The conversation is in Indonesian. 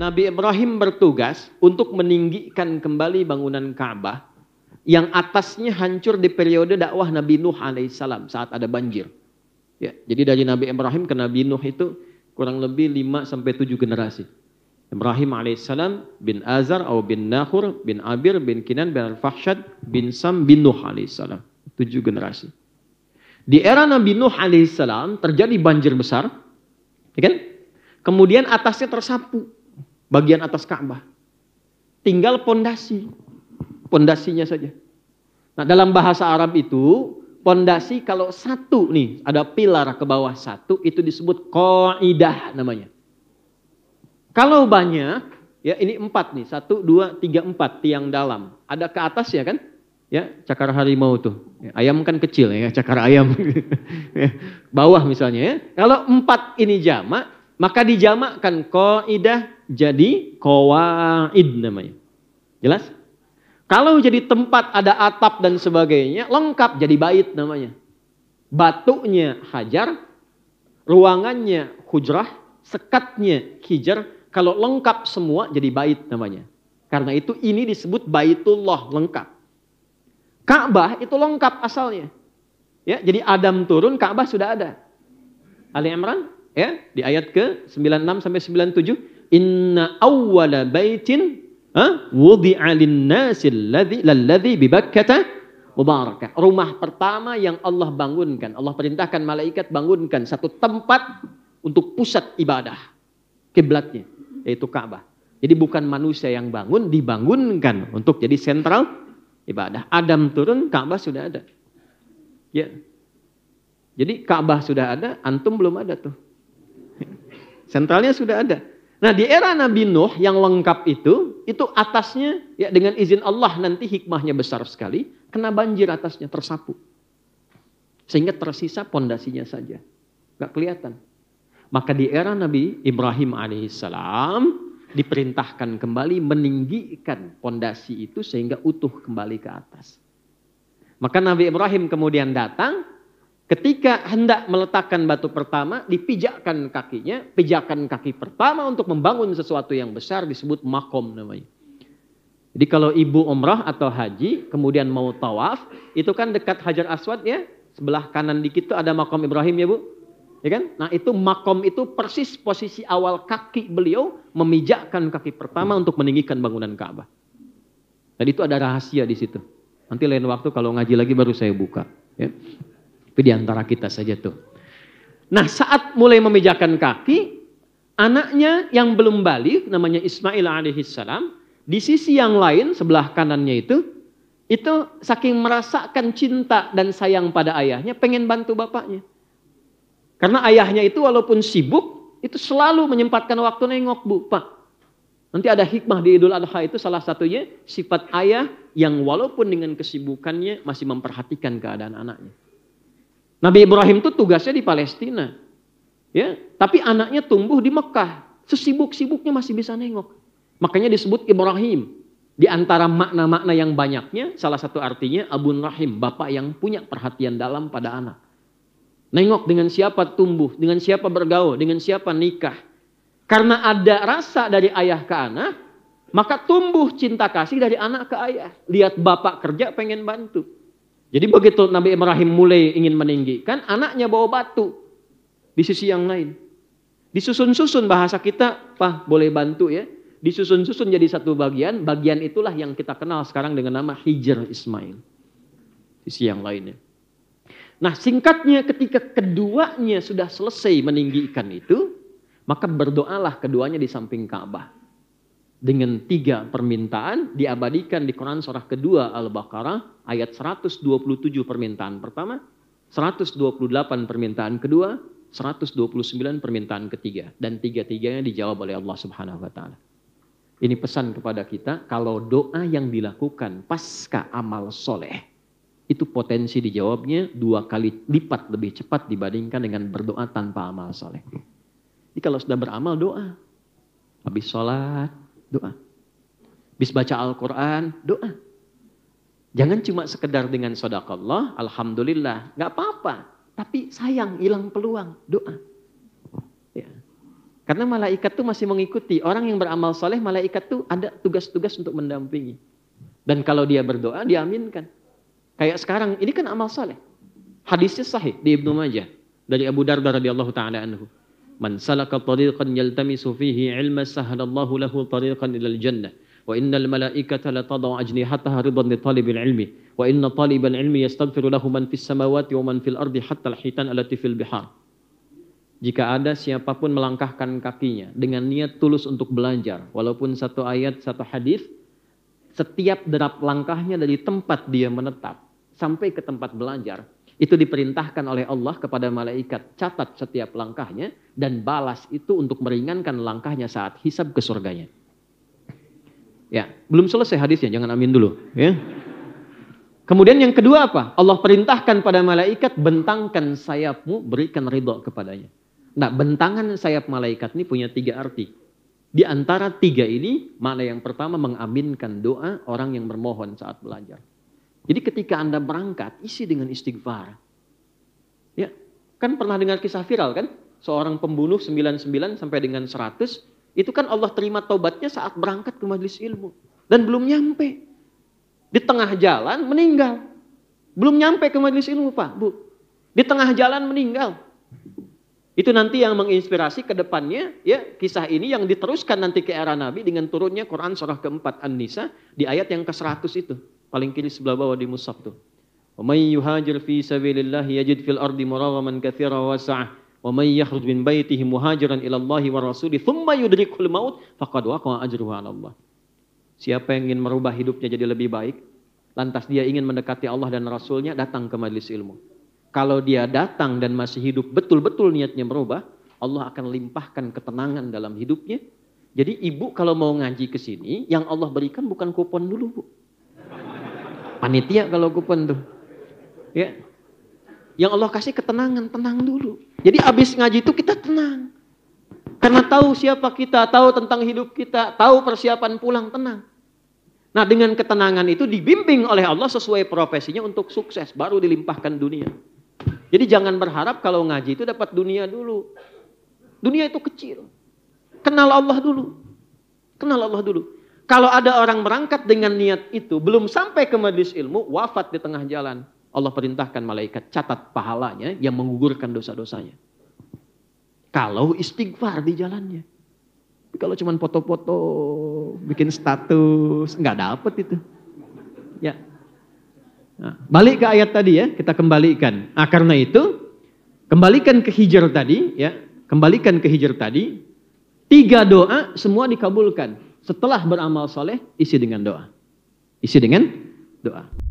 Nabi Ibrahim bertugas untuk meninggikan kembali bangunan Ka'bah yang atasnya hancur di periode dakwah Nabi Nuh alaihissalam saat ada banjir. Ya, jadi dari Nabi Ibrahim ke Nabi Nuh itu kurang lebih 5 sampai 7 generasi. Ibrahim alaihissalam bin Azar atau bin Nahur bin Abir bin Kinan bin al fahsyad bin Sam bin Nuh alaihissalam. 7 generasi. Di era Nabi Nuh alaihissalam terjadi banjir besar, ya kan? Kemudian atasnya tersapu bagian atas Ka'bah. Tinggal pondasi, pondasinya saja. Nah, dalam bahasa Arab itu pondasi kalau satu nih, ada pilar ke bawah satu itu disebut ko'idah namanya. Kalau banyak, ya ini empat nih, satu, dua, tiga, empat tiang dalam. Ada ke atas ya kan? Ya, cakar harimau tuh. Ya, ayam kan kecil ya, cakar ayam. Ya, bawah misalnya ya. Kalau empat ini jamak, maka dijamakkan koidah jadi kawaid namanya. Jelas? Kalau jadi tempat ada atap dan sebagainya, lengkap jadi bait namanya. Batunya hajar, ruangannya hujrah, sekatnya hijar. Kalau lengkap semua jadi bait namanya. Karena itu ini disebut baitullah lengkap. Ka'bah itu lengkap asalnya. Ya, jadi Adam turun, Ka'bah sudah ada. Ali Imran ya di ayat ke 96 sampai 97 inna awwala baitin ha wudi'a lin-nasi alladhi lalladhi bi mubarakah rumah pertama yang Allah bangunkan Allah perintahkan malaikat bangunkan satu tempat untuk pusat ibadah kiblatnya yaitu Ka'bah jadi bukan manusia yang bangun dibangunkan untuk jadi sentral ibadah Adam turun Ka'bah sudah ada ya jadi Ka'bah sudah ada antum belum ada tuh Sentralnya sudah ada. Nah di era Nabi Nuh yang lengkap itu, itu atasnya ya dengan izin Allah nanti hikmahnya besar sekali, kena banjir atasnya, tersapu. Sehingga tersisa pondasinya saja. Gak kelihatan. Maka di era Nabi Ibrahim alaihissalam diperintahkan kembali meninggikan pondasi itu sehingga utuh kembali ke atas. Maka Nabi Ibrahim kemudian datang Ketika hendak meletakkan batu pertama, dipijakkan kakinya. Pijakan kaki pertama untuk membangun sesuatu yang besar disebut makom namanya. Jadi kalau ibu umrah atau haji, kemudian mau tawaf, itu kan dekat Hajar Aswad ya, sebelah kanan dikit itu ada makom Ibrahim ya bu. Ya kan? Nah itu makom itu persis posisi awal kaki beliau memijakkan kaki pertama untuk meninggikan bangunan Ka'bah. Jadi itu ada rahasia di situ. Nanti lain waktu kalau ngaji lagi baru saya buka. Ya di antara kita saja tuh. Nah saat mulai memejakan kaki, anaknya yang belum balik namanya Ismail alaihissalam, di sisi yang lain sebelah kanannya itu, itu saking merasakan cinta dan sayang pada ayahnya, pengen bantu bapaknya. Karena ayahnya itu walaupun sibuk, itu selalu menyempatkan waktu nengok bu, pak. Nanti ada hikmah di Idul Adha itu salah satunya sifat ayah yang walaupun dengan kesibukannya masih memperhatikan keadaan anaknya. Nabi Ibrahim itu tugasnya di Palestina. Ya, tapi anaknya tumbuh di Mekah. Sesibuk-sibuknya masih bisa nengok. Makanya disebut Ibrahim. Di antara makna-makna yang banyaknya, salah satu artinya Abu Rahim, bapak yang punya perhatian dalam pada anak. Nengok dengan siapa tumbuh, dengan siapa bergaul, dengan siapa nikah. Karena ada rasa dari ayah ke anak, maka tumbuh cinta kasih dari anak ke ayah. Lihat bapak kerja pengen bantu. Jadi begitu Nabi Ibrahim mulai ingin meninggikan, anaknya bawa batu di sisi yang lain. Disusun-susun bahasa kita, Pak boleh bantu ya. Disusun-susun jadi satu bagian, bagian itulah yang kita kenal sekarang dengan nama Hijr Ismail. di Sisi yang lainnya. Nah singkatnya ketika keduanya sudah selesai meninggikan itu, maka berdoalah keduanya di samping Ka'bah dengan tiga permintaan diabadikan di Quran surah kedua Al-Baqarah ayat 127 permintaan pertama, 128 permintaan kedua, 129 permintaan ketiga dan tiga-tiganya dijawab oleh Allah Subhanahu wa taala. Ini pesan kepada kita kalau doa yang dilakukan pasca amal soleh itu potensi dijawabnya dua kali lipat lebih cepat dibandingkan dengan berdoa tanpa amal soleh. Jadi kalau sudah beramal doa, habis sholat, doa. Bis baca Al-Quran, doa. Jangan cuma sekedar dengan sodakallah, Alhamdulillah. Gak apa-apa, tapi sayang hilang peluang, doa. Ya. Karena malaikat tuh masih mengikuti. Orang yang beramal soleh, malaikat tuh ada tugas-tugas untuk mendampingi. Dan kalau dia berdoa, diaminkan. Kayak sekarang, ini kan amal soleh. Hadisnya sahih di Ibnu Majah. Dari Abu Darda radhiyallahu ta'ala anhu. Man salaka tariqan yaltamisu fihi ilma sahalallahu lahu tariqan ilal jannah. Wa innal malaikata la tadau ajnihataha ridan li talibil ilmi. Wa inna talibal ilmi yastaghfiru lahu man fis samawati wa man fil ardi hatta al-hitan allati fil bihar. Jika ada siapapun melangkahkan kakinya dengan niat tulus untuk belajar, walaupun satu ayat, satu hadis, setiap derap langkahnya dari tempat dia menetap sampai ke tempat belajar, itu diperintahkan oleh Allah kepada malaikat catat setiap langkahnya dan balas itu untuk meringankan langkahnya saat hisab ke surganya. Ya, belum selesai hadisnya, jangan amin dulu, ya. Kemudian yang kedua apa? Allah perintahkan pada malaikat bentangkan sayapmu, berikan ridho kepadanya. Nah, bentangan sayap malaikat ini punya tiga arti. Di antara tiga ini, mana yang pertama mengaminkan doa orang yang bermohon saat belajar. Jadi ketika Anda berangkat, isi dengan istighfar. Ya, kan pernah dengar kisah viral kan? Seorang pembunuh 99 sampai dengan 100, itu kan Allah terima taubatnya saat berangkat ke majelis ilmu. Dan belum nyampe. Di tengah jalan meninggal. Belum nyampe ke majelis ilmu Pak, Bu. Di tengah jalan meninggal. Itu nanti yang menginspirasi ke depannya ya kisah ini yang diteruskan nanti ke era Nabi dengan turunnya Quran surah keempat An-Nisa di ayat yang ke-100 itu paling kiri sebelah bawah di mushaf tuh. Wa may yuhajir fi sabilillah yajid fil ardi muraghaman katsira wa Wa may yakhruj min baitihi muhajiran ila Allah wa rasuli thumma yudrikul maut faqad waqa'a ajruhu 'ala Allah. Siapa yang ingin merubah hidupnya jadi lebih baik, lantas dia ingin mendekati Allah dan Rasulnya, datang ke majelis ilmu. Kalau dia datang dan masih hidup betul-betul niatnya merubah, Allah akan limpahkan ketenangan dalam hidupnya. Jadi ibu kalau mau ngaji ke sini, yang Allah berikan bukan kupon dulu bu panitia kalau kupon tuh. Ya. Yang Allah kasih ketenangan, tenang dulu. Jadi habis ngaji itu kita tenang. Karena tahu siapa kita, tahu tentang hidup kita, tahu persiapan pulang, tenang. Nah dengan ketenangan itu dibimbing oleh Allah sesuai profesinya untuk sukses, baru dilimpahkan dunia. Jadi jangan berharap kalau ngaji itu dapat dunia dulu. Dunia itu kecil. Kenal Allah dulu. Kenal Allah dulu. Kalau ada orang berangkat dengan niat itu, belum sampai ke majelis ilmu, wafat di tengah jalan. Allah perintahkan malaikat catat pahalanya yang mengugurkan dosa-dosanya. Kalau istighfar di jalannya. kalau cuma foto-foto, bikin status, nggak dapet itu. Ya. Nah, balik ke ayat tadi ya, kita kembalikan. Nah, karena itu, kembalikan ke hijr tadi ya, kembalikan ke hijr tadi. Tiga doa semua dikabulkan. Setelah beramal soleh, isi dengan doa. Isi dengan doa.